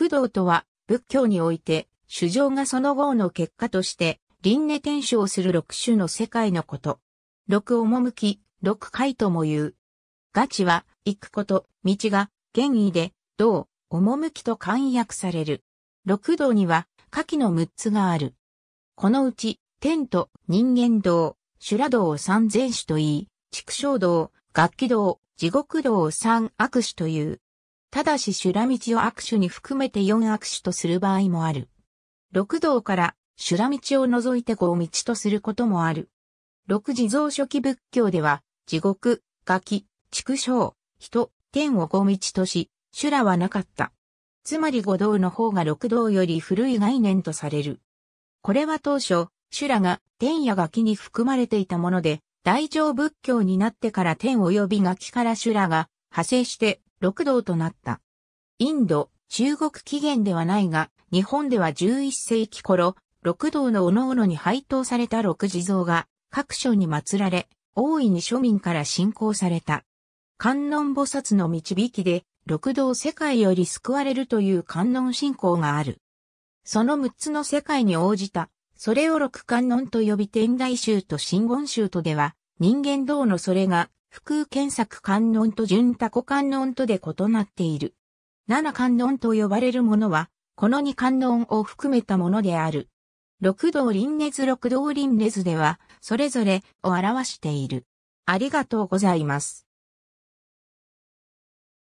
苦道とは、仏教において、主情がその後の結果として、輪廻転生する六種の世界のこと。六趣、六回とも言う。ガチは、行くこと、道が、原意で、道、趣と簡約される。六道には、下記の六つがある。このうち、天と人間道、修羅道を三善種と言い、畜生道、楽器道、地獄道を三悪種という。ただし修羅道を握手に含めて四握手とする場合もある。六道から修羅道を除いて五道とすることもある。六地蔵初期仏教では、地獄、ガキ、畜生、人、天を五道とし、修羅はなかった。つまり五道の方が六道より古い概念とされる。これは当初、修羅が天やガキに含まれていたもので、大乗仏教になってから天及びガキから修羅が派生して六道となった。インド、中国起源ではないが、日本では11世紀頃、六道の各々に配当された六地蔵が各所に祀られ、大いに庶民から信仰された。観音菩薩の導きで、六道世界より救われるという観音信仰がある。その六つの世界に応じた、それを六観音と呼び天台宗と真言宗とでは、人間道のそれが腹検索観音と準多古観音とで異なっている。七観音と呼ばれるものは、この二観音を含めたものである。六道輪熱、六道輪熱では、それぞれを表している。ありがとうございます。